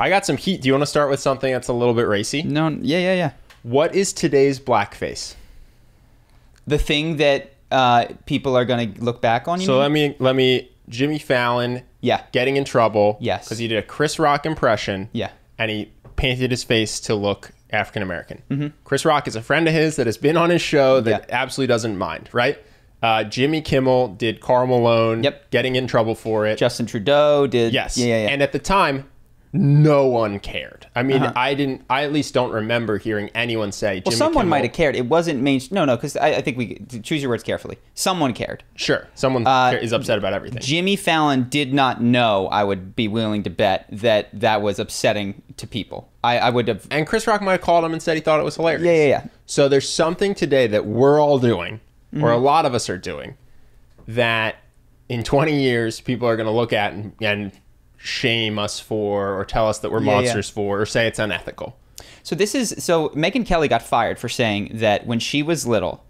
I got some heat. Do you want to start with something that's a little bit racy? No, yeah, yeah, yeah. What is today's blackface? The thing that uh, people are going to look back on you. So mean? let me let me Jimmy Fallon. Yeah. Getting in trouble. Yes. Because he did a Chris Rock impression. Yeah. And he painted his face to look African American. Mm-hmm. Chris Rock is a friend of his that has been on his show that yeah. absolutely doesn't mind, right? Uh, Jimmy Kimmel did Carl Malone. Yep. Getting in trouble for it. Justin Trudeau did. Yes. Yeah, yeah, yeah. And at the time, no one cared. I mean, uh-huh. I didn't. I at least don't remember hearing anyone say. Well, someone might have cared. It wasn't main. No, no, because I, I, think we choose your words carefully. Someone cared. Sure, someone uh, is upset about everything. Jimmy Fallon did not know. I would be willing to bet that that was upsetting to people. I, I would have. And Chris Rock might have called him and said he thought it was hilarious. Yeah, yeah, yeah. So there's something today that we're all doing, mm-hmm. or a mm-hmm. lot of us are doing, that in 20 years people are going to look at and, and shame us for or tell us that we're yeah, monsters yeah. for or say it's unethical. So this is so Megan Kelly got fired for saying that when she was little,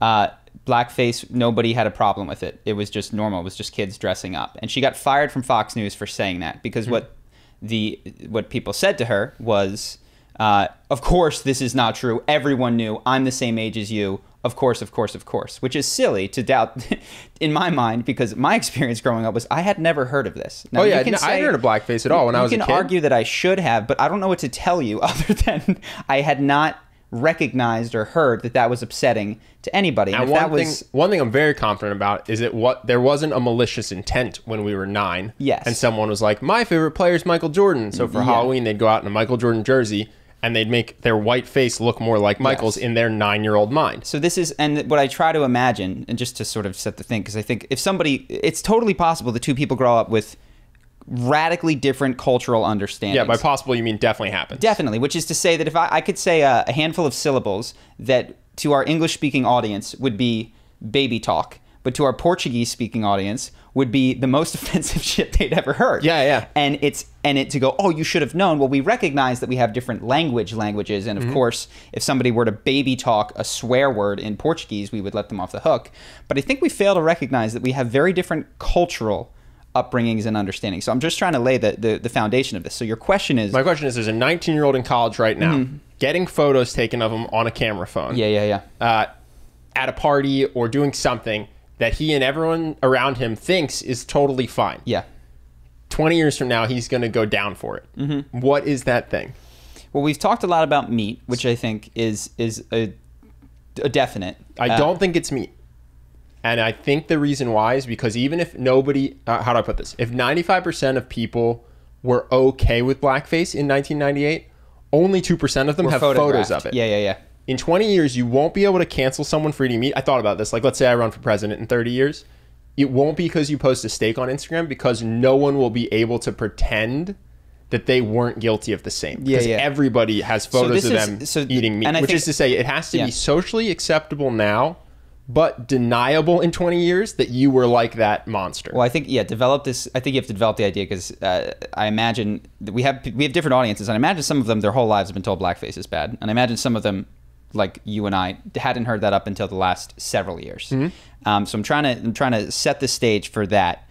uh, blackface nobody had a problem with it. It was just normal. It was just kids dressing up, and she got fired from Fox News for saying that because mm-hmm. what the what people said to her was, uh, "Of course this is not true. Everyone knew. I'm the same age as you of course, of course, of course, which is silly to doubt in my mind because my experience growing up was I had never heard of this. Now, oh yeah, no, say, I heard of blackface at all when I was a kid. You can argue that I should have, but I don't know what to tell you other than I had not recognized or heard that that was upsetting to anybody. And, one was, thing, one thing I'm very confident about is that what there wasn't a malicious intent when we were nine. Yes, and someone was like, "My favorite player is Michael Jordan," so for yeah. Halloween they'd go out in a Michael Jordan jersey and they'd make their white face look more like Michael's yes. in their nine year old mind. So this is, and what I try to imagine, and just to sort of set the thing, because I think if somebody, it's totally possible the two people grow up with radically different cultural understandings. Yeah, by possible you mean definitely happens. Definitely, which is to say that if I, I could say a, a handful of syllables that to our English speaking audience would be baby talk, but to our Portuguese speaking audience would be the most offensive shit they'd ever heard. Yeah, yeah. And it's and it to go, oh, you should have known. Well, we recognize that we have different language languages, and of mm-hmm. course, if somebody were to baby talk a swear word in Portuguese, we would let them off the hook. But I think we fail to recognize that we have very different cultural upbringings and understanding. So I'm just trying to lay the, the, the foundation of this. So your question is My question is there's a 19 year old in college right now mm-hmm. getting photos taken of him on a camera phone. Yeah, yeah, yeah. Uh, at a party or doing something that he and everyone around him thinks is totally fine. Yeah. 20 years from now, he's going to go down for it. Mm-hmm. What is that thing? Well, we've talked a lot about meat, which I think is is a, a definite. I uh, don't think it's meat. And I think the reason why is because even if nobody, uh, how do I put this? If 95% of people were okay with blackface in 1998, only 2% of them have photos of it. Yeah, yeah, yeah in 20 years, you won't be able to cancel someone for eating meat. I thought about this. Like, let's say I run for president in 30 years. It won't be because you post a steak on Instagram because no one will be able to pretend that they weren't guilty of the same. Because yeah, yeah. everybody has photos so of them is, so eating meat, which think, is to say it has to yeah. be socially acceptable now, but deniable in 20 years that you were like that monster. Well, I think yeah, develop this. I think you have to develop the idea because uh, I imagine we have we have different audiences, and I imagine some of them their whole lives have been told blackface is bad, and I imagine some of them like you and I hadn't heard that up until the last several years. Mm-hmm. Um, so I'm trying to I'm trying to set the stage for that.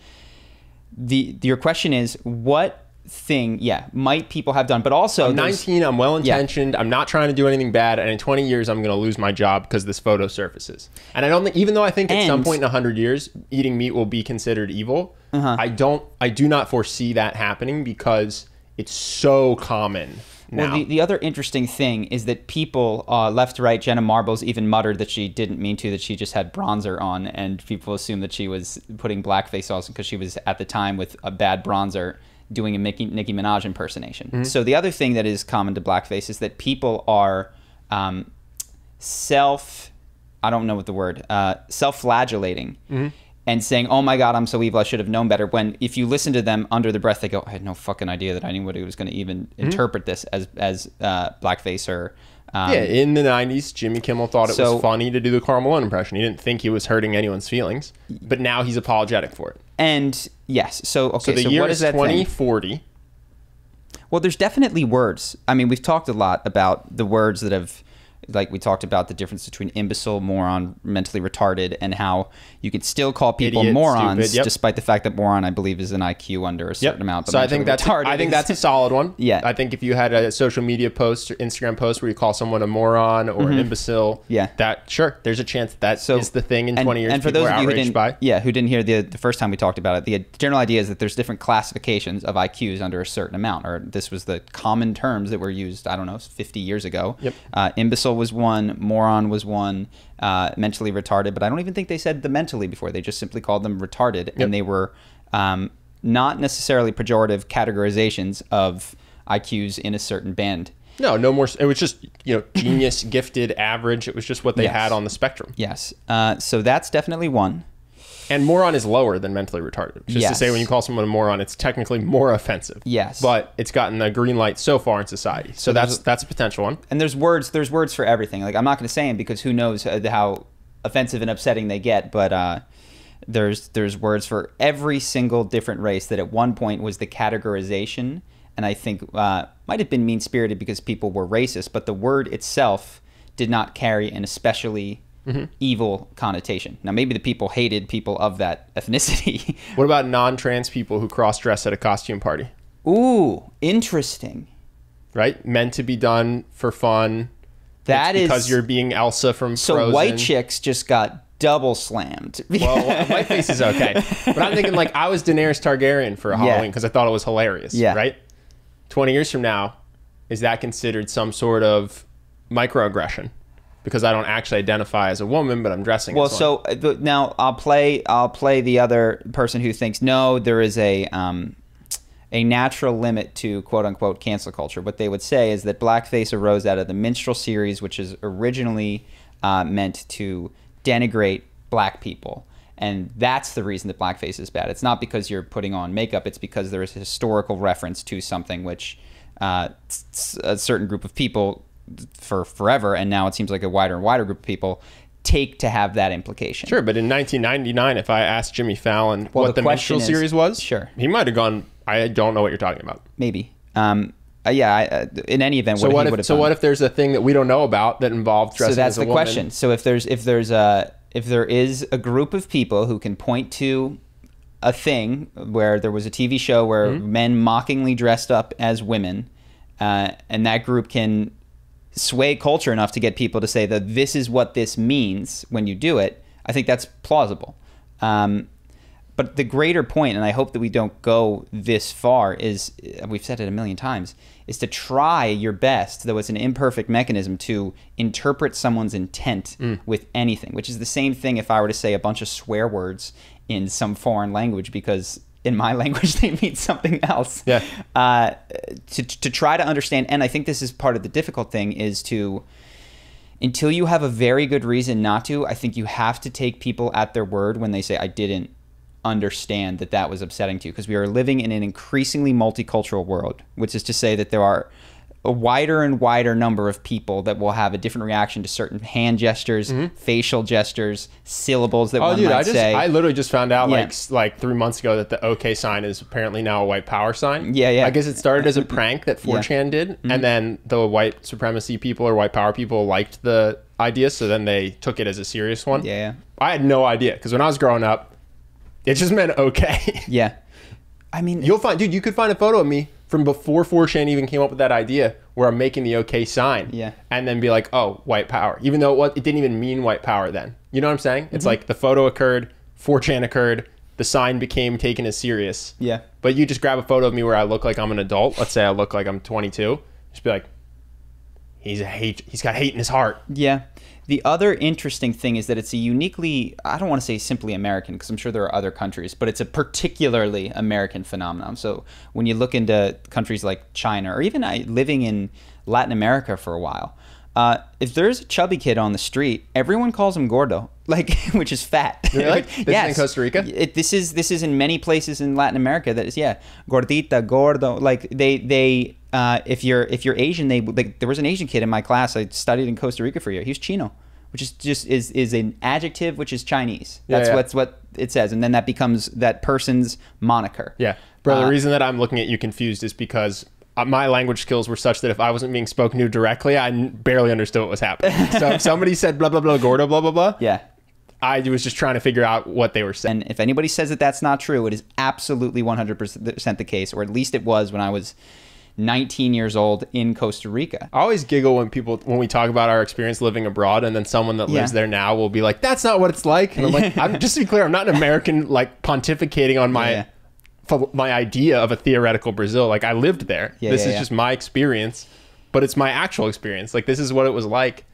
The your question is what thing yeah might people have done but also i'm 19 i'm well intentioned yeah. i'm not trying to do anything bad and in 20 years i'm going to lose my job because this photo surfaces and i don't think even though i think and, at some point in 100 years eating meat will be considered evil uh-huh. i don't i do not foresee that happening because it's so common now. Well, the, the other interesting thing is that people, uh, left, right, Jenna Marbles even muttered that she didn't mean to, that she just had bronzer on, and people assumed that she was putting blackface on because she was at the time with a bad bronzer doing a Mickey, Nicki Minaj impersonation. Mm-hmm. So the other thing that is common to blackface is that people are um, self, I don't know what the word, uh, self-flagellating. Mm-hmm and saying, "Oh my God, I'm so evil. I should have known better." When if you listen to them under the breath, they go, "I had no fucking idea that anybody was going to even mm-hmm. interpret this as as uh, blackface or." Um, yeah, in the '90s, Jimmy Kimmel thought it so, was funny to do the Carl Malone impression. He didn't think he was hurting anyone's feelings, but now he's apologetic for it. And yes, so okay, so the so year what is, is 2040. Well, there's definitely words. I mean, we've talked a lot about the words that have like we talked about the difference between imbecile, moron, mentally retarded, and how you could still call people Idiot, morons yep. despite the fact that moron, I believe, is an IQ under a certain yep. amount. so I think that's retarded. I think that's a solid one. yeah, I think if you had a social media post or Instagram post where you call someone a moron or mm-hmm. an imbecile, yeah, that sure, there's a chance that so, is the thing in and, 20 years. And for those of you who didn't, by. yeah, who didn't hear the the first time we talked about it, the general idea is that there's different classifications of IQs under a certain amount, or this was the common terms that were used. I don't know, 50 years ago. Yep. Uh, imbecile was one, moron was one, uh, mentally retarded. But I don't even think they said the mentally before. They just simply called them retarded, yep. and they were um, not necessarily pejorative categorizations of IQs in a certain band. No, no more. It was just you know genius, gifted, average. It was just what they yes. had on the spectrum. Yes. Uh, so that's definitely one. And moron is lower than mentally retarded. Just yes. to say, when you call someone a moron, it's technically more offensive. Yes. But it's gotten the green light so far in society. So, so that's that's a potential one. And there's words there's words for everything. Like I'm not going to say them because who knows uh, how offensive and upsetting they get. But uh, there's there's words for every single different race that at one point was the categorization, and I think uh, might have been mean spirited because people were racist. But the word itself did not carry an especially mm-hmm. evil connotation. Now, maybe the people hated people of that ethnicity. what about non trans people who cross dress at a costume party? Ooh, interesting. Right? Meant to be done for fun. That is because you're being Elsa from so Frozen. white chicks just got double slammed. well, my face is okay, but I'm thinking like I was Daenerys Targaryen for Halloween because I thought it was hilarious. Yeah. Right. Twenty years from now, is that considered some sort of microaggression? because I don't actually identify as a woman, but I'm dressing. Well, so uh, now I'll play. I'll play the other person who thinks no, there is a um, a natural limit to quote unquote cancel culture. What they would say is that blackface arose out of the minstrel series, which is originally uh, meant to denigrate black people. And that's the reason that blackface is bad. It's not because you're putting on makeup. It's because there is a historical reference to something which uh, a certain group of people for forever, and now it seems like a wider and wider group of people take to have that implication. Sure, but in 1999, if I asked Jimmy Fallon well, what the, the Minstrel is, series was, sure, he might have gone. I don't know what you're talking about. Maybe. Um, uh, yeah. I, uh, in any event, so what, what if, so done. what if there's a thing that we don't know about that involved dressing? So that's the woman? question. So if there's if there's a if there is a group of people who can point to a thing where there was a TV show where mm-hmm. men mockingly dressed up as women, uh, and that group can sway culture enough to get people to say that this is what this means when you do it, I think that's plausible. Um, but the greater point, and I hope that we don't go this far, is uh, we've said it a million times, is to try your best, though it's an imperfect mechanism, to interpret someone's intent mm. with anything, which is the same thing if I were to say a bunch of swear words in some foreign language because in my language they mean something else yeah uh, to, to try to understand and i think this is part of the difficult thing is to until you have a very good reason not to i think you have to take people at their word when they say i didn't understand that that was upsetting to you because we are living in an increasingly multicultural world which is to say that there are a wider and wider number of people that will have a different reaction to certain hand gestures, mm-hmm. facial gestures, syllables that oh, one dude, might I just, I literally just found out yeah. like like three months ago that the OK sign is apparently now a white power sign. Yeah, yeah. I guess it started as a prank that 4chan yeah. did, mm-hmm. and then the white supremacy people or white power people liked the idea, so then they took it as a serious one. Yeah, I had no idea because when I was growing up, it just meant OK. yeah, I mean, you'll find, dude, you could find a photo of me from before 4chan even came up with that idea where I'm making the okay sign. Yeah. And then be like, oh, white power. Even though it, it didn't even mean white power then. You know what I'm saying? Mm-hmm. It's like the photo occurred, 4chan occurred, the sign became taken as serious. Yeah. But you just grab a photo of me where I look like I'm an adult. Let's say I look like I'm 22. Just be like, he's a hate. He's got hate in his heart. Yeah. The other interesting thing is that it's a uniquely, I don't want to say simply American, because I'm sure there are other countries, but it's a particularly American phenomenon. So when you look into countries like China or even uh, living in Latin America for a while, uh, if there's a chubby kid on the street, everyone calls him gordo, like which is fat. Really? like, this yes. is in Costa Rica. It, this is this is in many places in Latin America. That is yeah, gordita, gordo. Like they they uh, if you're if you're Asian, they like there was an Asian kid in my class. I studied in Costa Rica for a year. He was Chino, which is just is is an adjective which is Chinese. That's yeah, yeah. what's what it says, and then that becomes that person's moniker. Yeah, bro. Uh, the reason that I'm looking at you confused is because uh, my language skills were such that if I wasn't being spoken to directly, I barely understood what was happening. so if somebody said blah blah blah Gordo blah blah blah, yeah, I was just trying to figure out what they were saying. And if anybody says that that's not true, it is absolutely 100% the case, or at least it was when I was 19 years old in Costa Rica. I always giggle when people when we talk about our experience living abroad, and then someone that lives yeah. there now will be like, "That's not what it's like." And I'm like, I'm, just to be clear, I'm not an American like pontificating on my yeah. my idea of a theoretical Brazil. Like I lived there. Yeah, this is just my experience, but it's my actual experience. Like this is what it was like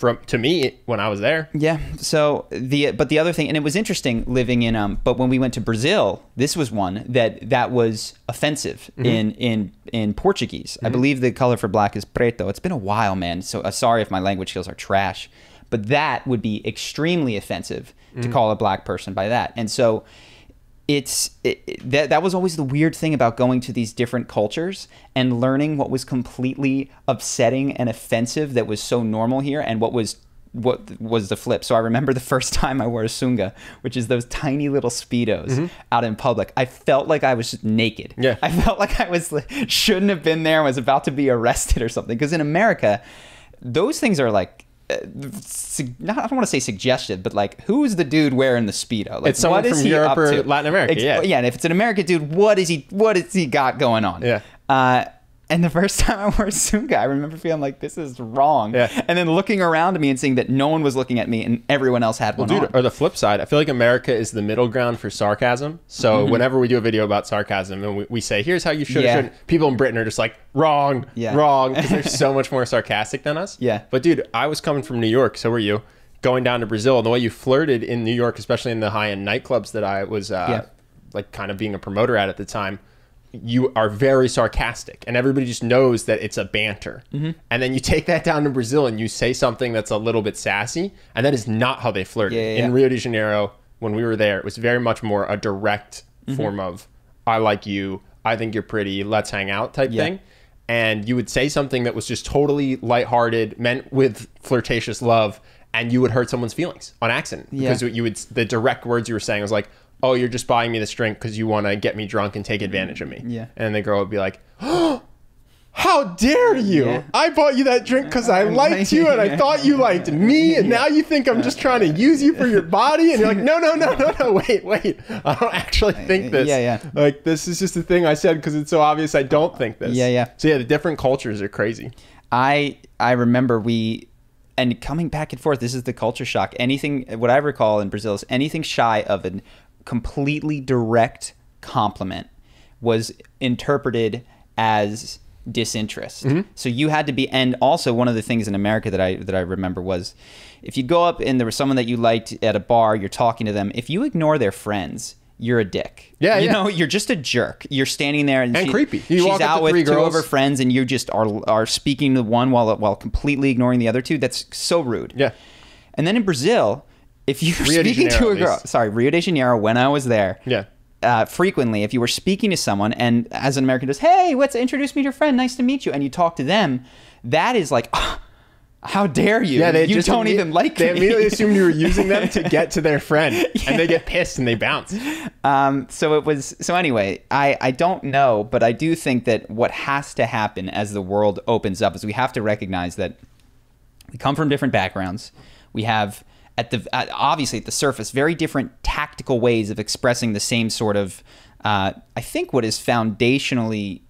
from to me when I was there. Yeah. So the but the other thing, and it was interesting living in um. But when we went to Brazil, this was one that that was offensive mm-hmm. in in in Portuguese. Mm-hmm. I believe the color for black is preto. It's been a while, man. So uh, sorry if my language skills are trash, but that would be extremely offensive mm-hmm. to mm. call a black person by that. And so it's it, that that was always the weird thing about going to these different cultures and learning what was completely upsetting and offensive that was so normal here and what was what was the flip. So I remember the first time I wore a sunga, which is those tiny little speedos mm-hmm. out in public. I felt like I was naked. Yeah. I felt like I was shouldn't have been there and was about to be arrested or something because in America those things are like not, I don't want to say suggested, but like, who's the dude wearing the speedo? Like, it's someone from Europe or Latin America. Ex- yeah, yeah. And if it's an American dude, what is he? What has he got going on? Yeah. Uh, and the first time I wore Sunga, I remember feeling like this is wrong. Yeah. And then looking around at me and seeing that no one was looking at me and everyone else had well, one. Dude, on. or the flip side, I feel like America is the middle ground for sarcasm. So mm-hmm. whenever we do a video about sarcasm and we, we say, here's how you should, yeah. should, people in Britain are just like, wrong, yeah. wrong, because they're so much more sarcastic than us. Yeah. But dude, I was coming from New York, so were you. Going down to Brazil, and the way you flirted in New York, especially in the high end nightclubs that I was uh, yeah. like kind of being a promoter at at the time you are very sarcastic and everybody just knows that it's a banter. Mm-hmm. And then you take that down to Brazil and you say something that's a little bit sassy, and that is not how they flirt. Yeah, yeah, In Rio de Janeiro, when we were there, it was very much more a direct mm-hmm. form of I like you, I think you're pretty, let's hang out type yeah. thing. And you would say something that was just totally lighthearted, meant with flirtatious love, and you would hurt someone's feelings on accident because you would the direct words you were saying was like, oh, you're just buying me this drink because you want to get me drunk and take advantage of me. Yeah. And the girl would be like, oh, how dare you? Yeah. I bought you that drink because I liked you and I thought you liked me, and now you think I'm just trying to use you for your body. And you're like, no, no, no, no, no, wait, wait. I don't actually think this. Yeah, yeah. Like, this is just a thing I said because it's so obvious I don't think this. Yeah, yeah. So, yeah, the different cultures are crazy. I I remember we and coming back and forth. This is the culture shock. Anything, what I recall in Brazil is anything shy of an completely direct compliment was interpreted as disinterest. Mm-hmm. So you had to be and also one of the things in America that I that I remember was if you go up and there was someone that you liked at a bar, you're talking to them, if you ignore their friends, you're a dick. Yeah, you yeah. know, you're just a jerk. You're standing there and, and she, creepy. You she's out with two of her friends, and you just are are speaking to one while while completely ignoring the other two. That's so rude. Yeah. And then in Brazil, if you're Rio speaking Janeiro, to a girl, sorry, Rio de Janeiro, when I was there, yeah. Uh, frequently, if you were speaking to someone and as an American does, hey, what's introduce me to your friend, nice to meet you, and you talk to them, that is like, oh, how dare you? Yeah, they you don't imme- even like. They me. immediately assumed you were using them to get to their friend, yeah. and they get pissed and they bounce. Um, so it was. So anyway, I I don't know, but I do think that what has to happen as the world opens up is we have to recognize that we come from different backgrounds. We have at the at, obviously at the surface, very different tactical ways of expressing the same sort of, uh, I think, what is foundationally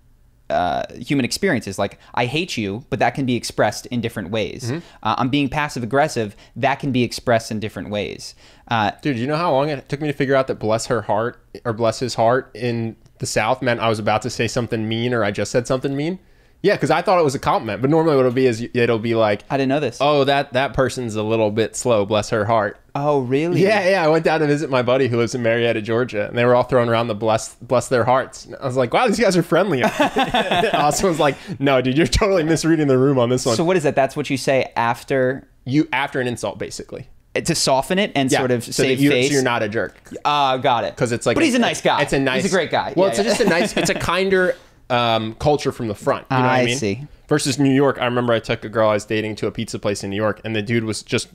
uh, human experiences. Like, I hate you, but that can be expressed in different ways. Mm-hmm. Uh, I'm being passive aggressive, that can be expressed in different ways. Uh, Dude, you know how long it took me to figure out that bless her heart or bless his heart in the South meant I was about to say something mean or I just said something mean? Yeah, because I thought it was a compliment, but normally what it'll be is it'll be like, I didn't know this. Oh, that that person's a little bit slow. Bless her heart. Oh, really? Yeah, yeah. I went down to visit my buddy who lives in Marietta, Georgia, and they were all throwing around the bless bless their hearts. And I was like, wow, these guys are friendly. Austin was like, no, dude, you're totally misreading the room on this one. So what is that? That's what you say after you after an insult, basically uh, to soften it and yeah, sort of so save you, face. So you're not a jerk. Uh, got it. Because it's like, but a, he's a nice guy. It's a nice, he's a great guy. Well, yeah, it's yeah. just a nice, it's a kinder um, culture from the front. You know I, I mean? see. Versus New York, I remember I took a girl I was dating to a pizza place in New York, and the dude was just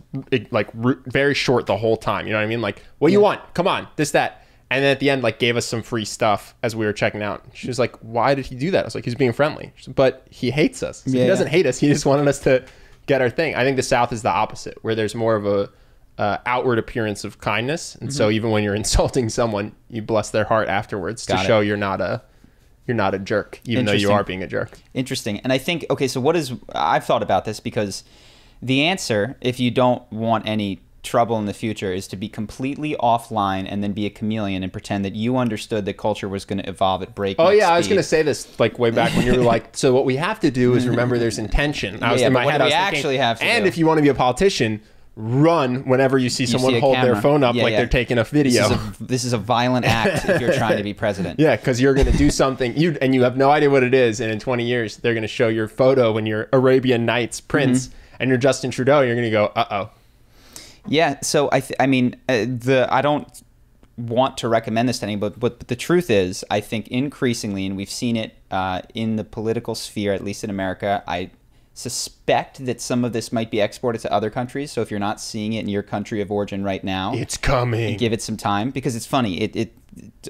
like very short the whole time. You know what I mean? Like, what do yeah. you want? Come on, this that. And then at the end, like gave us some free stuff as we were checking out. She was like, "Why did he do that?" I was like, "He's being friendly, said, but he hates us. So yeah, he doesn't hate us. He just wanted us to get our thing." I think the South is the opposite, where there's more of a uh, outward appearance of kindness, and mm -hmm. so mm-hmm. even when you're insulting someone, you bless their heart afterwards Got to it. show you're not a you're not a jerk, even though you are being a jerk. Interesting. And I think okay, so what is I've thought about this because the answer, if you don't want any trouble in the future, is to be completely offline and then be a chameleon and pretend that you understood that culture was going to evolve at break. Oh yeah, speed. I was going to say this like way back when you were like, so what we have to do is remember there's intention. I was yeah, in my head, I was thinking, actually have to. And do. if you want to be a politician, run whenever you see someone see hold camera. their phone up yeah, like yeah. they're taking a video. This is a, this is a violent act if you're trying to be president. yeah, because you're going to do something you and you have no idea what it is. And in 20 years, they're going to show your photo when you're Arabian Nights prince mm-hmm. and you're Justin Trudeau. You're going to go, uh oh. Yeah. So I, th- I mean, uh, the I don't want to recommend this to anyone, but, but, but the truth is, I think increasingly, and we've seen it uh, in the political sphere, at least in America. I suspect that some of this might be exported to other countries. So if you're not seeing it in your country of origin right now, it's coming. Give it some time because it's funny. It, it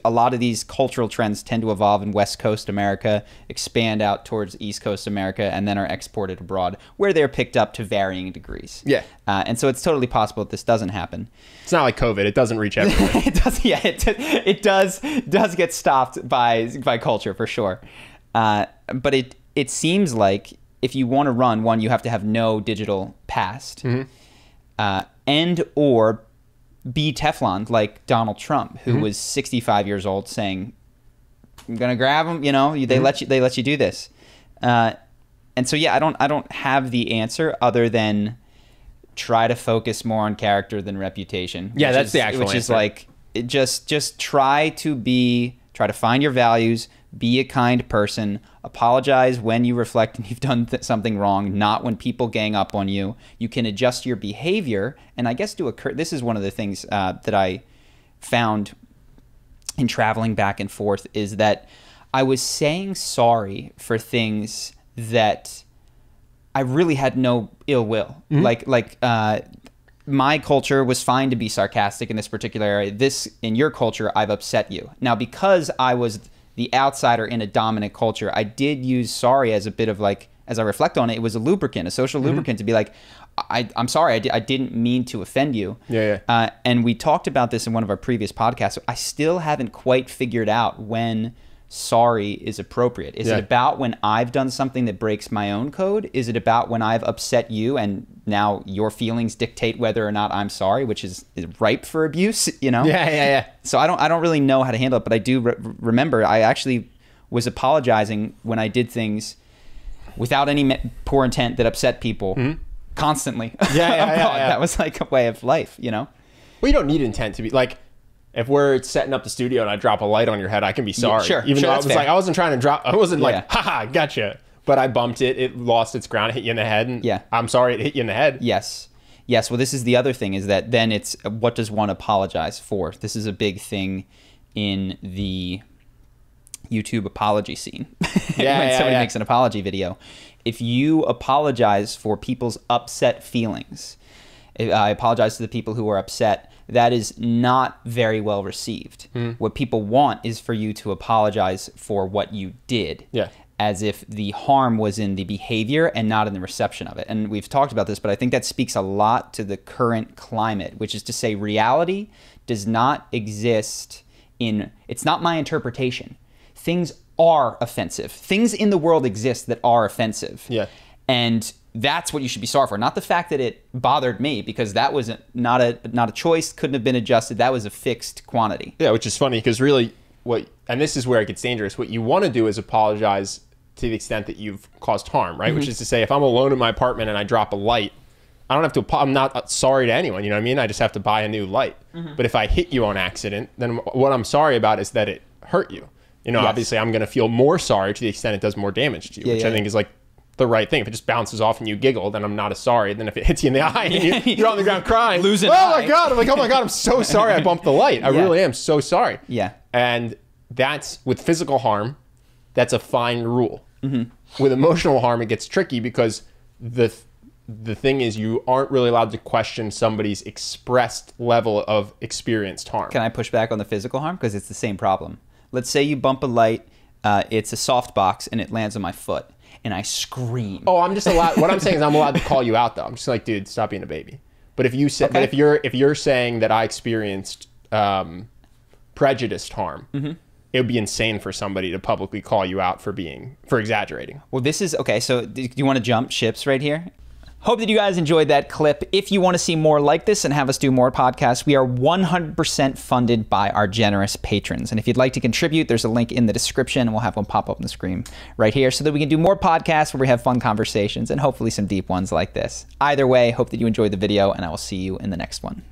a lot of these cultural trends tend to evolve in West Coast America, expand out towards East Coast America, and then are exported abroad, where they're picked up to varying degrees. Yeah, uh, and so it's totally possible that this doesn't happen. It's not like COVID; it doesn't reach everyone. it does. Yeah, it, it does does get stopped by by culture for sure. Uh, but it it seems like if you want to run one, you have to have no digital past, mm-hmm. uh, and or be Teflon like Donald Trump, who mm-hmm. was 65 years old, saying, "I'm gonna grab them." You know, they mm-hmm. let you they let you do this, uh, and so yeah, I don't I don't have the answer other than try to focus more on character than reputation. Yeah, that's is, the actual which answer. is like just just try to be try to find your values, be a kind person, apologize when you reflect and you've done something wrong, not when people gang up on you. You can adjust your behavior, and I guess do a. This is one of the things uh, that I found in traveling back and forth is that I was saying sorry for things that I really had no ill will. Mm -hmm. Like like uh, my culture was fine to be sarcastic in this particular area. This in your culture, I've upset you. Now because I was the outsider in a dominant culture. I did use sorry as a bit of like, as I reflect on it, it was a lubricant, a social mm-hmm. lubricant to be like, I, am sorry, I, di- I, didn't mean to offend you. Yeah. yeah. Uh, and we talked about this in one of our previous podcasts. I still haven't quite figured out when sorry is appropriate? Is yeah. it about when I've done something that breaks my own code? Is it about when I've upset you and now your feelings dictate whether or not I'm sorry, which is, is ripe for abuse, you know? Yeah, yeah, yeah. So I don't I don't really know how to handle it, but I do re- remember I actually was apologizing when I did things without any me- poor intent that upset people mm-hmm. constantly. Yeah, yeah, yeah, yeah. That was like a way of life, you know? Well, you don't need intent to be like if we're setting up the studio and I drop a light on your head, I can be sorry. Yeah, sure, Even sure, though I was fair. like, I wasn't trying to drop. I wasn't yeah. like, haha, gotcha. But I bumped it. It lost its ground. It hit you in the head. And yeah. I'm sorry. It hit you in the head. Yes. Yes. Well, this is the other thing is that then it's what does one apologize for? This is a big thing in the YouTube apology scene. Yeah, when yeah, somebody yeah. makes an apology video, if you apologize for people's upset feelings, I apologize to the people who are upset that is not very well received. Mm. What people want is for you to apologize for what you did. Yeah. As if the harm was in the behavior and not in the reception of it. And we've talked about this, but I think that speaks a lot to the current climate, which is to say, reality does not exist in, it's not my interpretation. Things are offensive. Things in the world exist that are offensive. Yeah. And that's what you should be sorry for. Not the fact that it bothered me because that was not a not a choice, couldn't have been adjusted. That was a fixed quantity. Yeah, which is funny because really what and this is where it gets dangerous. What you want to do is apologize to the extent that you've caused harm, right? Mm-hmm. Which is to say if I'm alone in my apartment and I drop a light, I don't have to I'm not uh, sorry to anyone, you know what I mean? I just have to buy a new light. Mm-hmm. But if I hit you on accident, then what I'm sorry about is that it hurt you. You know, yes. obviously I'm going to feel more sorry to the extent it does more damage to you, yeah, which yeah, I think is like the right thing. If it just bounces off and you giggle, then I'm not as sorry. Then if it hits you in the eye and you, are on the ground crying, losing. Oh my god! I'm like, oh my god! I'm so sorry. I bumped the light. I yeah. really am so sorry. Yeah. And that's with physical harm. That's a fine rule. Mm-hmm. With emotional harm, it gets tricky because the the thing is, you aren't really allowed to question somebody's expressed level of experienced harm. Can I push back on the physical harm because it's the same problem? Let's say you bump a light. Uh, it's a soft box and it lands on my foot and I scream. Oh, I'm just allowed. what I'm saying is I'm allowed to call you out though. I'm just like, dude, stop being a baby. But if you say, okay. but if you're if you're saying that I experienced um, prejudiced harm. Mm-hmm it would be insane for somebody to publicly call you out for being for exaggerating. Well, this is okay. So, do you want to jump ships right here? Hope that you guys enjoyed that clip. If you want to see more like this and have us do more podcasts, we are 100% funded by our generous patrons. And if you'd like to contribute, there's a link in the description and we'll have one pop up on the screen right here so that we can do more podcasts where we have fun conversations and hopefully some deep ones like this. Either way, hope that you enjoyed the video and I will see you in the next one.